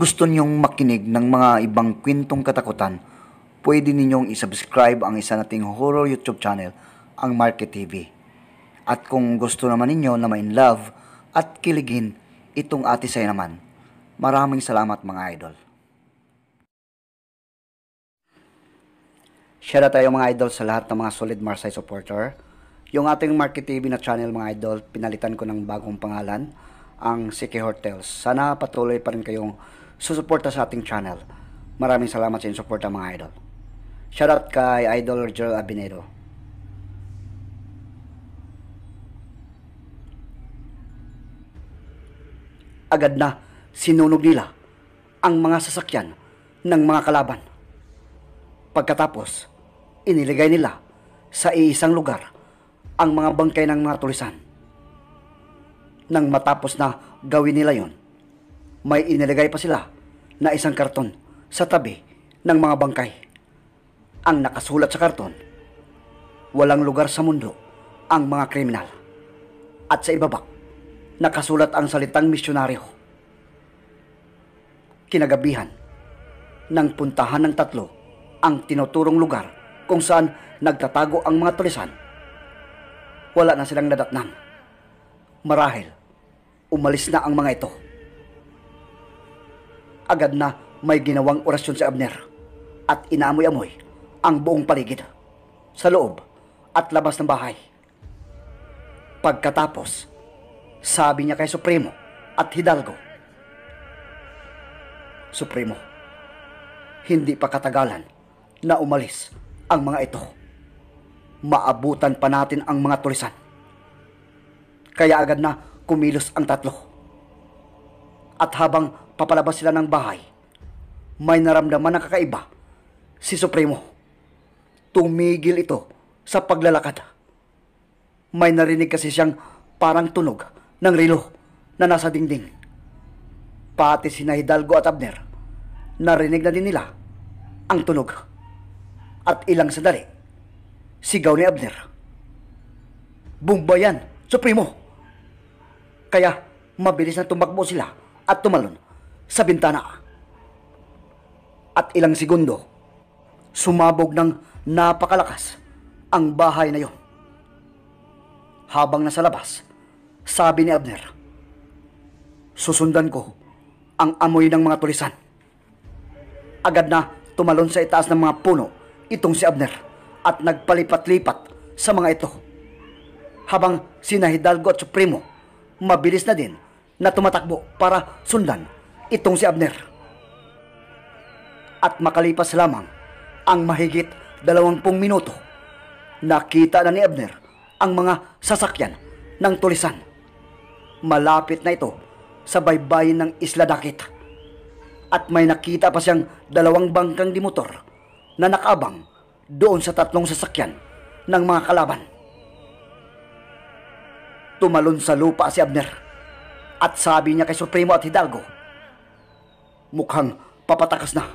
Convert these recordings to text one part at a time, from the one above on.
gusto niyong makinig ng mga ibang kwentong katakutan, pwede ninyong isubscribe ang isa nating horror YouTube channel, ang Market TV. At kung gusto naman ninyo na main love at kiligin itong ate say naman, maraming salamat mga idol. Share tayo mga idol sa lahat ng mga solid Marsai supporter. Yung ating Market TV na channel mga idol, pinalitan ko ng bagong pangalan ang Siki Hotels. Sana patuloy pa rin kayong susuporta sa ating channel. Maraming salamat sa inyong suporta mga idol. Shoutout kay Idol Joel Abinero. Agad na sinunog nila ang mga sasakyan ng mga kalaban. Pagkatapos, iniligay nila sa iisang lugar ang mga bangkay ng mga tulisan. Nang matapos na gawin nila yon, may inilagay pa sila na isang karton sa tabi ng mga bangkay. Ang nakasulat sa karton, walang lugar sa mundo ang mga kriminal. At sa ibaba, nakasulat ang salitang misyonaryo. Kinagabihan, nang puntahan ng tatlo ang tinuturong lugar kung saan nagtatago ang mga tulisan. Wala na silang nadatnan. Marahil, umalis na ang mga ito agad na may ginawang orasyon si Abner at inamoy amoy ang buong paligid sa loob at labas ng bahay. Pagkatapos, sabi niya kay Supremo at Hidalgo, Supremo, hindi pa katagalan na umalis ang mga ito. Maabutan pa natin ang mga tulisan. Kaya agad na kumilos ang tatlo. At habang papalabas sila ng bahay, may naramdaman ng kakaiba si Supremo. Tumigil ito sa paglalakad. May narinig kasi siyang parang tunog ng rilo na nasa dingding. Pati si Hidalgo at Abner, narinig na din nila ang tunog. At ilang sandali, sigaw ni Abner. Bumba yan, Supremo! Kaya mabilis na tumakbo sila at tumalon sa bintana. At ilang segundo, sumabog ng napakalakas ang bahay na iyon. Habang nasa labas, sabi ni Abner, Susundan ko ang amoy ng mga tulisan. Agad na tumalon sa itaas ng mga puno itong si Abner at nagpalipat-lipat sa mga ito. Habang si Nahidalgo at Supremo, mabilis na din na tumatakbo para sundan itong si Abner. At makalipas lamang ang mahigit dalawampung minuto, nakita na ni Abner ang mga sasakyan ng tulisan. Malapit na ito sa baybayin ng Isla Dakit. At may nakita pa siyang dalawang bangkang di motor na nakaabang doon sa tatlong sasakyan ng mga kalaban. Tumalon sa lupa si Abner at sabi niya kay Supremo at Hidalgo, Mukhang papatakas na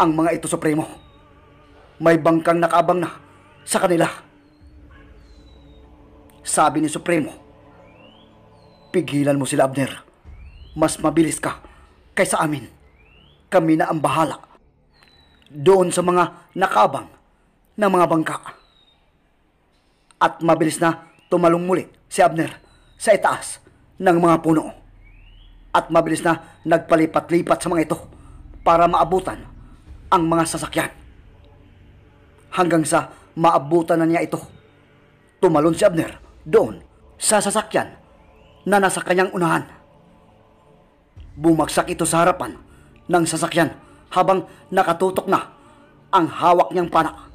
ang mga ito supremo. May bangkang nakaabang na sa kanila. Sabi ni Supremo, Pigilan mo sila, Abner. Mas mabilis ka kaysa amin. Kami na ang bahala. Doon sa mga nakabang na mga bangka. At mabilis na tumalong muli si Abner sa itaas ng mga puno at mabilis na nagpalipat-lipat sa mga ito para maabutan ang mga sasakyan. Hanggang sa maabutan na niya ito, tumalon si Abner doon sa sasakyan na nasa kanyang unahan. Bumagsak ito sa harapan ng sasakyan habang nakatutok na ang hawak niyang pana.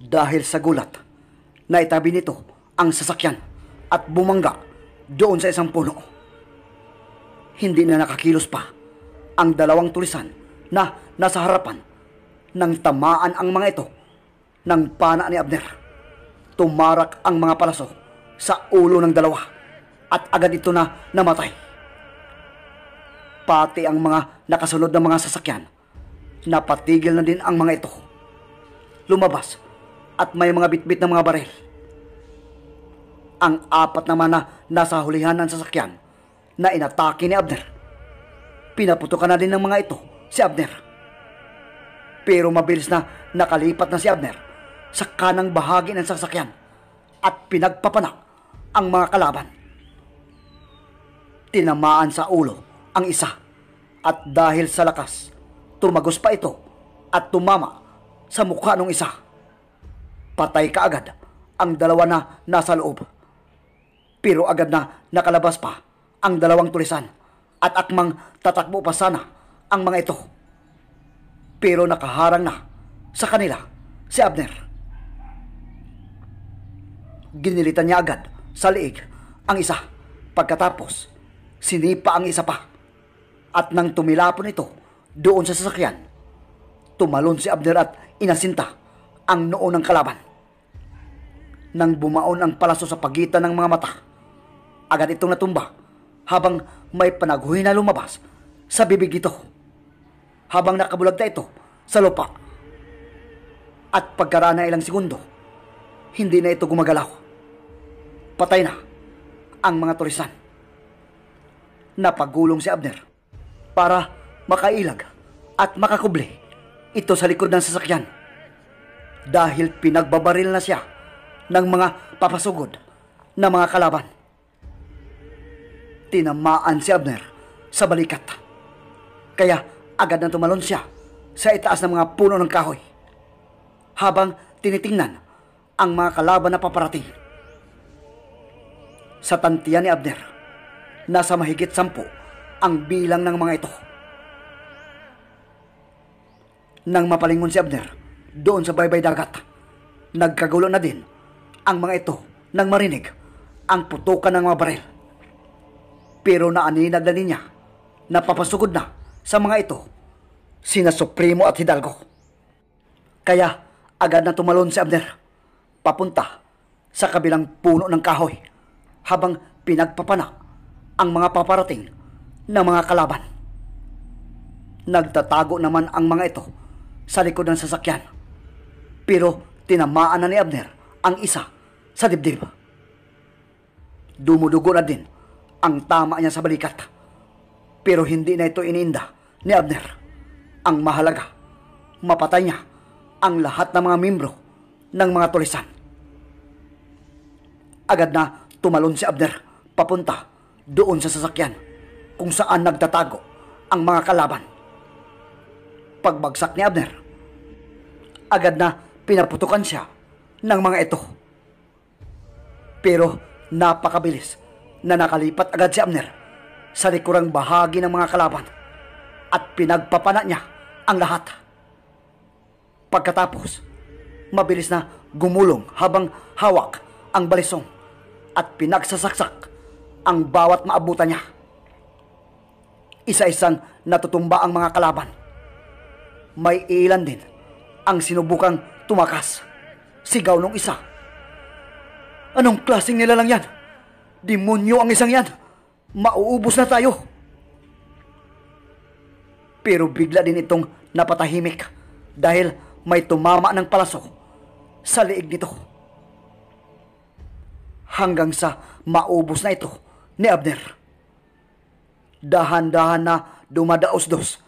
Dahil sa gulat, naitabi nito ang sasakyan at bumangga doon sa isang puno hindi na nakakilos pa ang dalawang tulisan na nasa harapan nang tamaan ang mga ito ng pana ni Abner. Tumarak ang mga palaso sa ulo ng dalawa at agad ito na namatay. Pati ang mga nakasunod ng mga sasakyan, napatigil na din ang mga ito. Lumabas at may mga bitbit ng mga baril. Ang apat naman na nasa hulihan ng sasakyan na inatake ni Abner. Pinaputukan na din ng mga ito si Abner. Pero mabilis na nakalipat na si Abner sa kanang bahagi ng sasakyan at pinagpapanak ang mga kalaban. Tinamaan sa ulo ang isa at dahil sa lakas, tumagos pa ito at tumama sa mukha ng isa. Patay kaagad ang dalawa na nasa loob. Pero agad na nakalabas pa ang dalawang tulisan at akmang tatakbo pa sana ang mga ito. Pero nakaharang na sa kanila si Abner. Ginilitan niya agad sa liig ang isa pagkatapos sinipa ang isa pa. At nang tumilapon ito doon sa sasakyan, tumalon si Abner at inasinta ang noo ng kalaban. Nang bumaon ang palaso sa pagitan ng mga mata, agad itong natumba habang may panaguhi na lumabas sa bibig ito habang nakabulagta ito sa lupa. At pagkaraan ng ilang segundo, hindi na ito gumagalaw. Patay na ang mga turisan. Napagulong si Abner para makailag at makakubli ito sa likod ng sasakyan dahil pinagbabaril na siya ng mga papasugod na mga kalaban tinamaan si Abner sa balikat. Kaya agad na tumalon siya sa itaas ng mga puno ng kahoy habang tinitingnan ang mga kalaban na paparating. Sa tantiyan ni Abner, nasa mahigit sampu ang bilang ng mga ito. Nang mapalingon si Abner doon sa baybay dagat, nagkagulo na din ang mga ito nang marinig ang putukan ng mga baril pero naaninag na niya. Napapasugod na sa mga ito, sina Supremo at Hidalgo. Kaya agad na tumalon si Abner, papunta sa kabilang puno ng kahoy habang pinagpapana ang mga paparating na mga kalaban. Nagtatago naman ang mga ito sa likod ng sasakyan. Pero tinamaan na ni Abner ang isa sa dibdib. Dumudugo na din ang tama niya sa balikat. Pero hindi na ito ininda ni Abner. Ang mahalaga, mapatay niya ang lahat ng mga membro ng mga tulisan. Agad na tumalon si Abner papunta doon sa sasakyan kung saan nagtatago ang mga kalaban. Pagbagsak ni Abner, agad na pinaputukan siya ng mga ito. Pero napakabilis na nakalipat agad si Amner sa likurang bahagi ng mga kalaban at pinagpapana niya ang lahat. Pagkatapos, mabilis na gumulong habang hawak ang balisong at pinagsasaksak ang bawat maabutan niya. Isa-isang natutumba ang mga kalaban. May ilan din ang sinubukang tumakas. Sigaw nung isa. Anong klaseng nilalang yan? Demonyo ang isang yan! Mauubos na tayo! Pero bigla din itong napatahimik dahil may tumama ng palasok sa liig nito. Hanggang sa maubos na ito ni Abner. Dahan-dahan na dumadaos-dos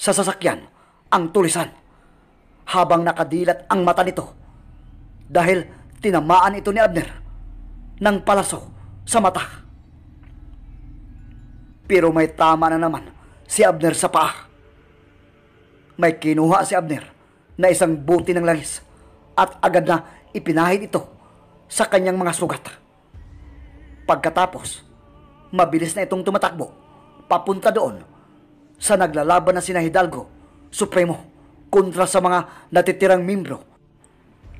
sa sasakyan ang tulisan habang nakadilat ang mata nito dahil tinamaan ito ni Abner ng palasok sa mata. Pero may tama na naman si Abner sa paa. May kinuha si Abner na isang buti ng langis at agad na ipinahid ito sa kanyang mga sugat. Pagkatapos, mabilis na itong tumatakbo papunta doon sa naglalaban na sina Hidalgo, Supremo kontra sa mga natitirang mimbro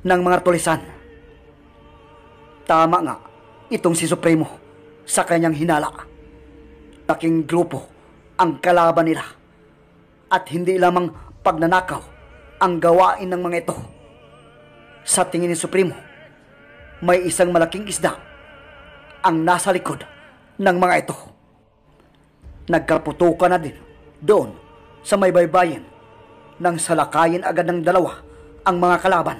ng mga tulisan. Tama nga itong si Supremo sa kanyang hinala. Laking grupo ang kalaban nila at hindi lamang pagnanakaw ang gawain ng mga ito. Sa tingin ni Supremo, may isang malaking isda ang nasa likod ng mga ito. Nagkaputukan na din doon sa may baybayin nang salakayin agad ng dalawa ang mga kalaban.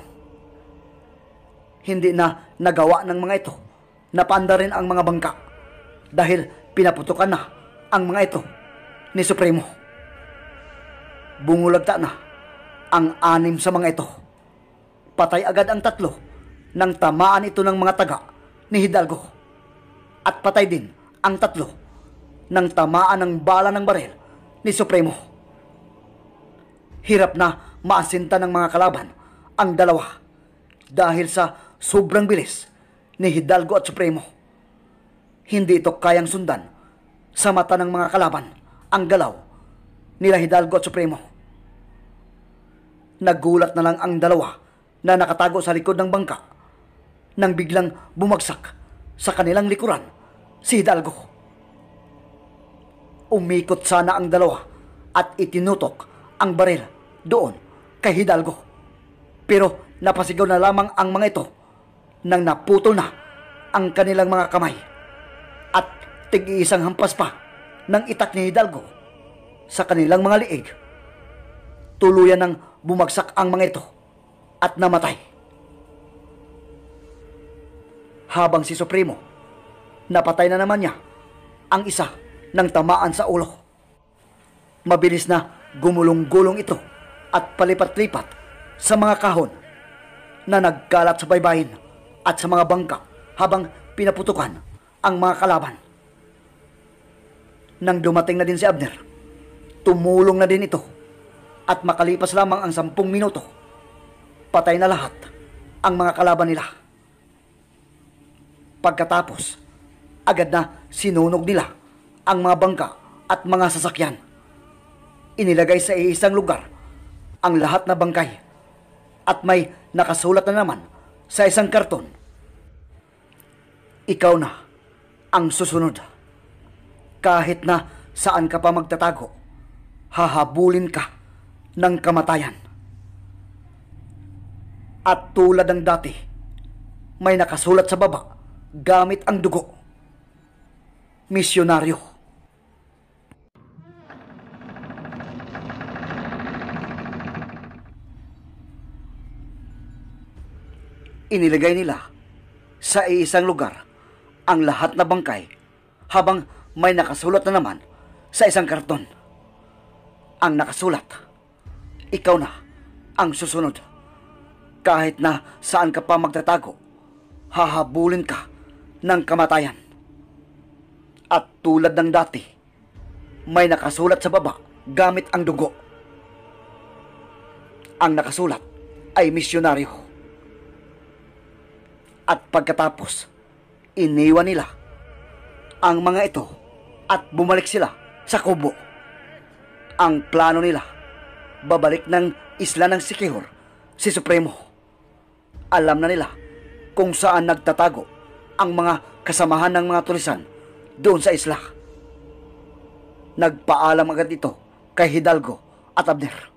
Hindi na nagawa ng mga ito napaanda rin ang mga bangka dahil pinaputukan na ang mga ito ni Supremo. Bungulagta na ang anim sa mga ito. Patay agad ang tatlo nang tamaan ito ng mga taga ni Hidalgo. At patay din ang tatlo nang tamaan ng bala ng baril ni Supremo. Hirap na maasinta ng mga kalaban ang dalawa dahil sa sobrang bilis ni Hidalgo at Supremo. Hindi ito kayang sundan sa mata ng mga kalaban ang galaw nila Hidalgo at Supremo. Nagulat na lang ang dalawa na nakatago sa likod ng bangka nang biglang bumagsak sa kanilang likuran si Hidalgo. Umikot sana ang dalawa at itinutok ang baril doon kay Hidalgo. Pero napasigaw na lamang ang mga ito nang naputol na ang kanilang mga kamay at tig-iisang hampas pa ng itak ni Hidalgo sa kanilang mga liig. Tuluyan nang bumagsak ang mga ito at namatay. Habang si Supremo, napatay na naman niya ang isa ng tamaan sa ulo. Mabilis na gumulong-gulong ito at palipat-lipat sa mga kahon na nagkalat sa baybayin at sa mga bangka habang pinaputukan ang mga kalaban. Nang dumating na din si Abner, tumulong na din ito at makalipas lamang ang sampung minuto, patay na lahat ang mga kalaban nila. Pagkatapos, agad na sinunog nila ang mga bangka at mga sasakyan. Inilagay sa iisang lugar ang lahat na bangkay at may nakasulat na naman sa isang karton. Ikaw na ang susunod. Kahit na saan ka pa magtatago, hahabulin ka ng kamatayan. At tulad ng dati, may nakasulat sa baba gamit ang dugo. Misyonaryo. Inilagay nila sa iisang lugar ang lahat na bangkay habang may nakasulat na naman sa isang karton. Ang nakasulat, ikaw na ang susunod. Kahit na saan ka pa magtatago, hahabulin ka ng kamatayan. At tulad ng dati, may nakasulat sa baba gamit ang dugo. Ang nakasulat ay misyonaryo. At pagkatapos, iniwan nila ang mga ito at bumalik sila sa kubo. Ang plano nila, babalik ng isla ng Sikihor si Supremo. Alam na nila kung saan nagtatago ang mga kasamahan ng mga tulisan doon sa isla. Nagpaalam agad ito kay Hidalgo at Abner.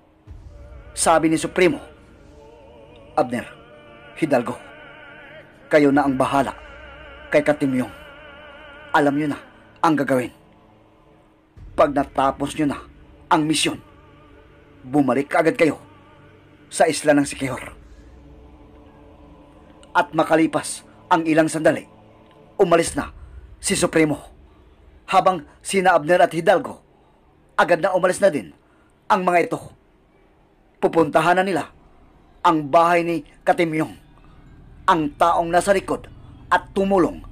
Sabi ni Supremo, Abner, Hidalgo, kayo na ang bahala kay Katimyong. Alam nyo na ang gagawin. Pag natapos nyo na ang misyon, bumalik agad kayo sa isla ng Sikihor. At makalipas ang ilang sandali, umalis na si Supremo. Habang sina Abner at Hidalgo, agad na umalis na din ang mga ito. Pupuntahan na nila ang bahay ni Katimyong ang taong nasa likod at tumulong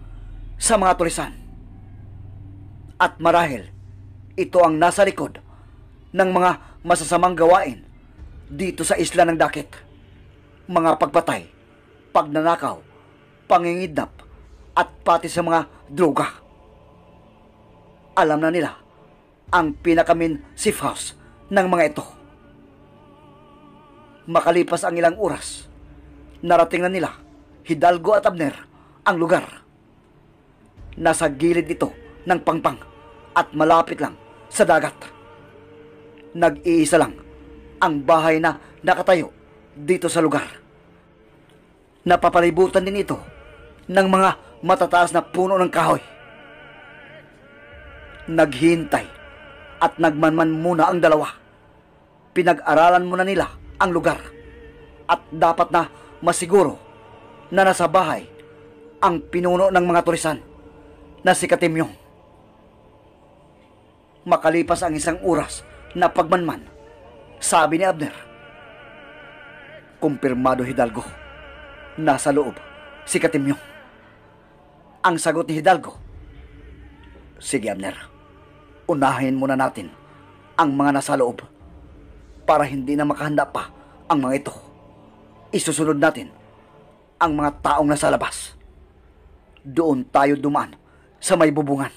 sa mga tulisan. At marahil, ito ang nasa likod ng mga masasamang gawain dito sa isla ng dakit. Mga pagpatay, pagnanakaw, pangingidnap, at pati sa mga droga. Alam na nila ang pinakamin safe house ng mga ito. Makalipas ang ilang oras, narating na nila Hidalgo at Abner ang lugar. Nasa gilid nito ng pangpang at malapit lang sa dagat. Nag-iisa lang ang bahay na nakatayo dito sa lugar. Napapalibutan din ito ng mga matataas na puno ng kahoy. Naghintay at nagmanman muna ang dalawa. Pinag-aralan muna nila ang lugar at dapat na masiguro na nasa bahay ang pinuno ng mga turisan na si Katimyong. Makalipas ang isang oras na pagmanman, sabi ni Abner, Kumpirmado Hidalgo, nasa loob si Katimyong. Ang sagot ni Hidalgo, Sige Abner, unahin muna natin ang mga nasa loob para hindi na makahanda pa ang mga ito. Isusunod natin ang mga taong nasa labas. Doon tayo dumaan sa may bubungan.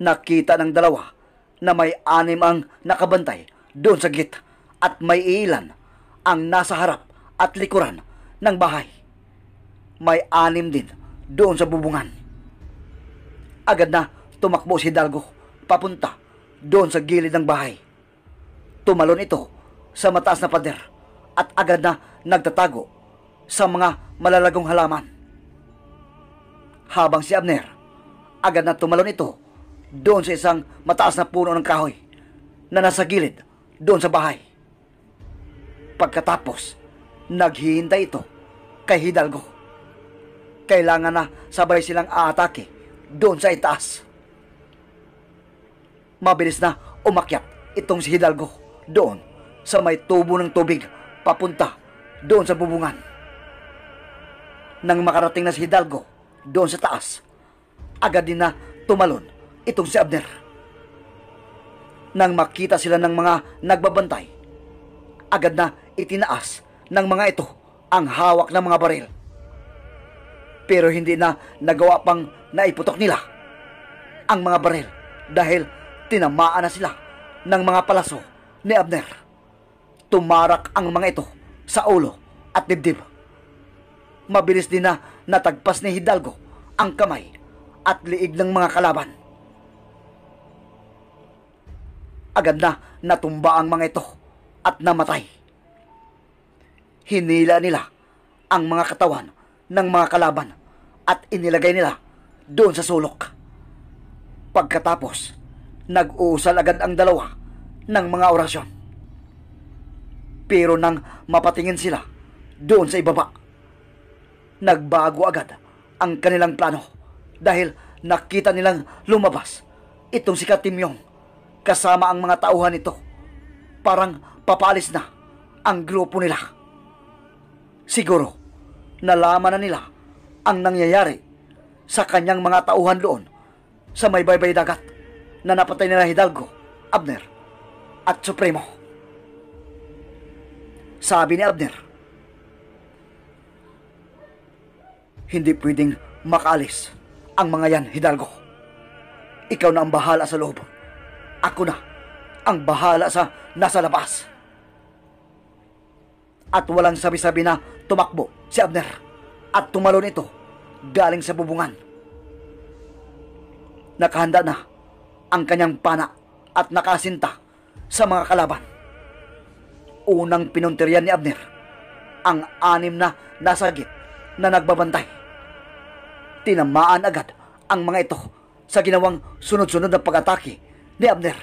Nakita ng dalawa na may anim ang nakabantay doon sa git at may ilan ang nasa harap at likuran ng bahay. May anim din doon sa bubungan. Agad na tumakbo si Dalgo papunta doon sa gilid ng bahay. Tumalon ito sa mataas na pader at agad na nagtatago sa mga malalagong halaman. Habang si Abner, agad na tumalon ito doon sa isang mataas na puno ng kahoy na nasa gilid doon sa bahay. Pagkatapos, naghihintay ito kay Hidalgo. Kailangan na sabay silang aatake doon sa itaas. Mabilis na umakyat itong si Hidalgo doon sa may tubo ng tubig papunta doon sa bubungan. Nang makarating na si Hidalgo doon sa taas, agad din na tumalon itong si Abner. Nang makita sila ng mga nagbabantay, agad na itinaas ng mga ito ang hawak ng mga baril. Pero hindi na nagawa pang naiputok nila ang mga baril dahil tinamaan na sila ng mga palaso ni Abner. Tumarak ang mga ito sa ulo at dibdib. Mabilis din na natagpas ni Hidalgo ang kamay at liig ng mga kalaban. Agad na natumba ang mga ito at namatay. Hinila nila ang mga katawan ng mga kalaban at inilagay nila doon sa sulok. Pagkatapos, nag-uusal agad ang dalawa ng mga orasyon. Pero nang mapatingin sila doon sa ibaba, nagbago agad ang kanilang plano dahil nakita nilang lumabas itong si Katimyong kasama ang mga tauhan nito. Parang papalis na ang grupo nila. Siguro, nalaman na nila ang nangyayari sa kanyang mga tauhan doon sa may baybay dagat na napatay nila Hidalgo, Abner at Supremo. Sabi ni Abner. Hindi pwedeng makaalis ang mga yan, Hidalgo. Ikaw na ang bahala sa loob. Ako na ang bahala sa nasa labas. At walang sabi-sabi na tumakbo si Abner at tumalon ito galing sa bubungan. Nakahanda na ang kanyang pana at nakasinta sa mga kalaban unang pinuntiryan ni Abner ang anim na nasagit na nagbabantay. Tinamaan agad ang mga ito sa ginawang sunod-sunod na pag-atake ni Abner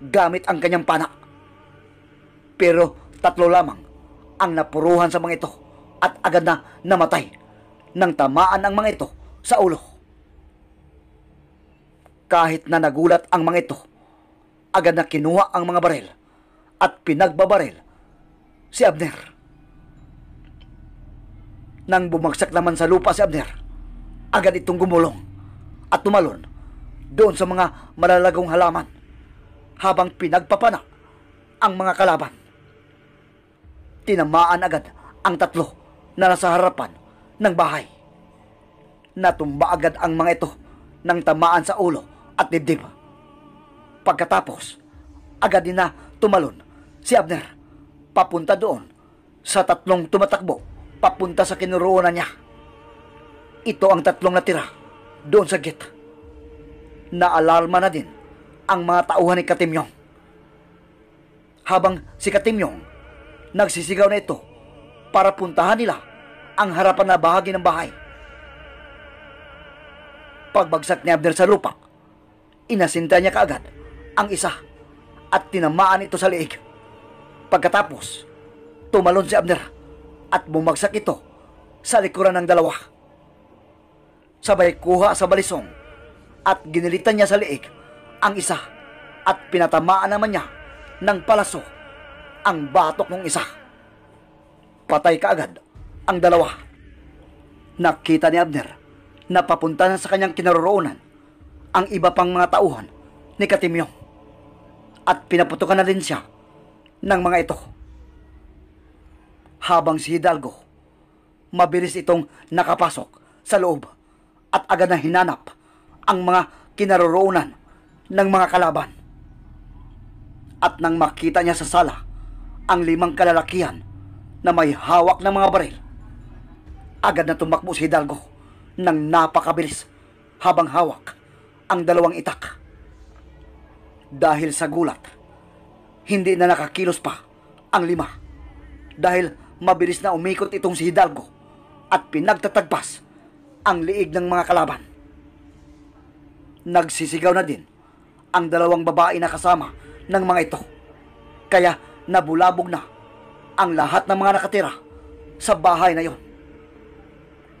gamit ang kanyang pana. Pero tatlo lamang ang napuruhan sa mga ito at agad na namatay nang tamaan ang mga ito sa ulo. Kahit na nagulat ang mga ito, agad na kinuha ang mga baril at pinagbabaril si Abner. Nang bumagsak naman sa lupa si Abner, agad itong gumulong at tumalon doon sa mga malalagong halaman habang pinagpapana ang mga kalaban. Tinamaan agad ang tatlo na nasa harapan ng bahay. Natumba agad ang mga ito ng tamaan sa ulo at dibdib. Pagkatapos, agad din na tumalon si Abner papunta doon sa tatlong tumatakbo papunta sa kinuroonan niya. Ito ang tatlong natira doon sa git. Naalarma na din ang mga tauhan ni Katimyong. Habang si Katimyong nagsisigaw na ito para puntahan nila ang harapan na bahagi ng bahay. Pagbagsak ni Abner sa lupa, inasinta niya kaagad ang isa at tinamaan ito sa leeg. Pagkatapos, tumalon si Abner at bumagsak ito sa likuran ng dalawa. Sabay kuha sa balisong at ginilitan niya sa liig ang isa at pinatamaan naman niya ng palaso ang batok ng isa. Patay kaagad ang dalawa. Nakita ni Abner na papunta na sa kanyang kinaroroonan ang iba pang mga tauhan ni Katimyong at pinaputukan na rin siya ng mga ito. Habang si Hidalgo, mabilis itong nakapasok sa loob at agad na hinanap ang mga kinaroroonan ng mga kalaban. At nang makita niya sa sala ang limang kalalakihan na may hawak ng mga baril, agad na tumakbo si Hidalgo ng napakabilis habang hawak ang dalawang itak. Dahil sa gulat, hindi na nakakilos pa ang lima dahil mabilis na umikot itong si Hidalgo at pinagtatagpas ang liig ng mga kalaban. Nagsisigaw na din ang dalawang babae na kasama ng mga ito kaya nabulabog na ang lahat ng mga nakatira sa bahay na yon.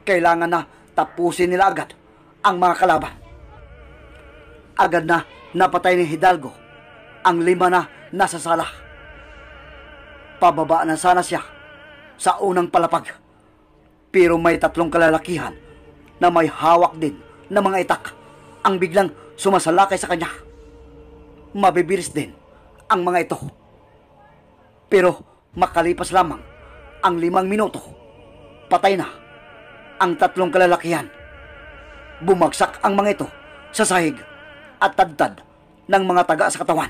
Kailangan na tapusin nila agad ang mga kalaban. Agad na napatay ni Hidalgo ang lima na nasa sala. Pababa na sana siya sa unang palapag. Pero may tatlong kalalakihan na may hawak din na mga itak ang biglang sumasalakay sa kanya. Mabibiris din ang mga ito. Pero makalipas lamang ang limang minuto, patay na ang tatlong kalalakihan. Bumagsak ang mga ito sa sahig at tadtad ng mga taga sa katawan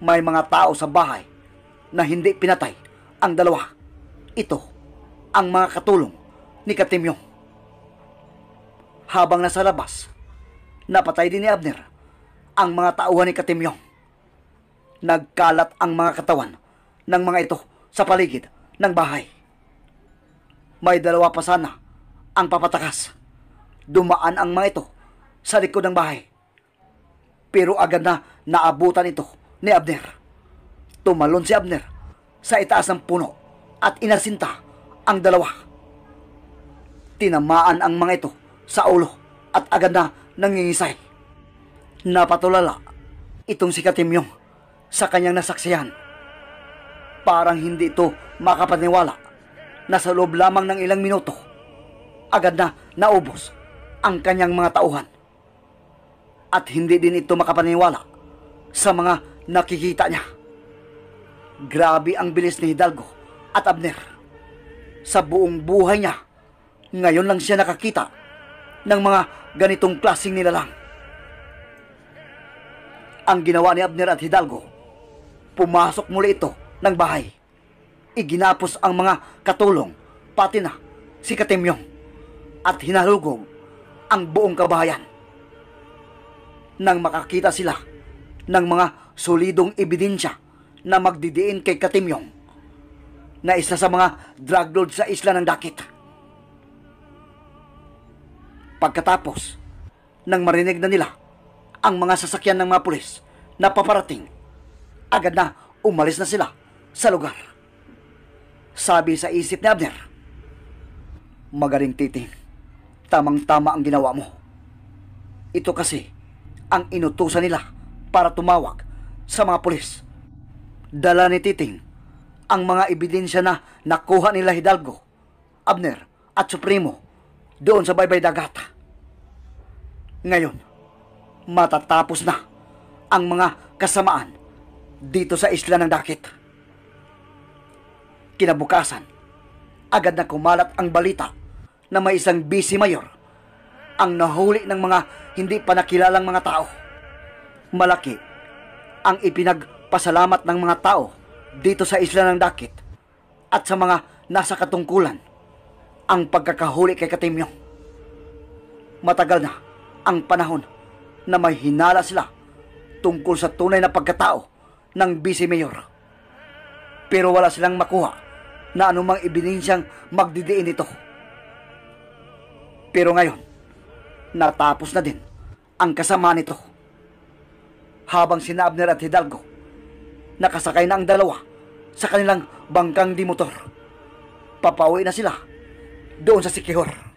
may mga tao sa bahay na hindi pinatay ang dalawa. Ito ang mga katulong ni Katimyong. Habang nasa labas, napatay din ni Abner ang mga tauhan ni Katimyong. Nagkalat ang mga katawan ng mga ito sa paligid ng bahay. May dalawa pa sana ang papatakas. Dumaan ang mga ito sa likod ng bahay. Pero agad na naabutan ito ni Abner. Tumalon si Abner sa itaas ng puno at inasinta ang dalawa. Tinamaan ang mga ito sa ulo at agad na nangingisay. Napatulala itong si Katimyong sa kanyang nasaksiyan. Parang hindi ito makapaniwala na sa loob lamang ng ilang minuto agad na naubos ang kanyang mga tauhan. At hindi din ito makapaniwala sa mga nakikita niya. Grabe ang bilis ni Hidalgo at Abner. Sa buong buhay niya, ngayon lang siya nakakita ng mga ganitong klasing nilalang. Ang ginawa ni Abner at Hidalgo, pumasok muli ito ng bahay. Iginapos ang mga katulong, pati na si Katimyong at hinalugog ang buong kabahayan. Nang makakita sila ng mga solidong ebidensya na magdidiin kay Katimyong na isa sa mga drug lord sa isla ng dakit. Pagkatapos, nang marinig na nila ang mga sasakyan ng mga pulis na paparating, agad na umalis na sila sa lugar. Sabi sa isip ni Abner, Magaling titi, tamang-tama ang ginawa mo. Ito kasi ang inutusan nila para tumawag sa mga pulis. Dala ni Titing ang mga ebidensya na nakuha nila Hidalgo, Abner at Supremo doon sa Baybay Dagata. Ngayon, matatapos na ang mga kasamaan dito sa isla ng Dakit. Kinabukasan, agad na kumalat ang balita na may isang busy mayor ang nahuli ng mga hindi pa nakilalang mga tao malaki ang ipinagpasalamat ng mga tao dito sa isla ng Dakit at sa mga nasa katungkulan ang pagkakahuli kay Katimyong. Matagal na ang panahon na may hinala sila tungkol sa tunay na pagkatao ng Vice Mayor. Pero wala silang makuha na anumang ebidensiyang magdidiin ito. Pero ngayon, natapos na din ang kasama nito habang sina Abner at Hidalgo nakasakay na ang dalawa sa kanilang bangkang di motor. Papauwi na sila doon sa Sikihor.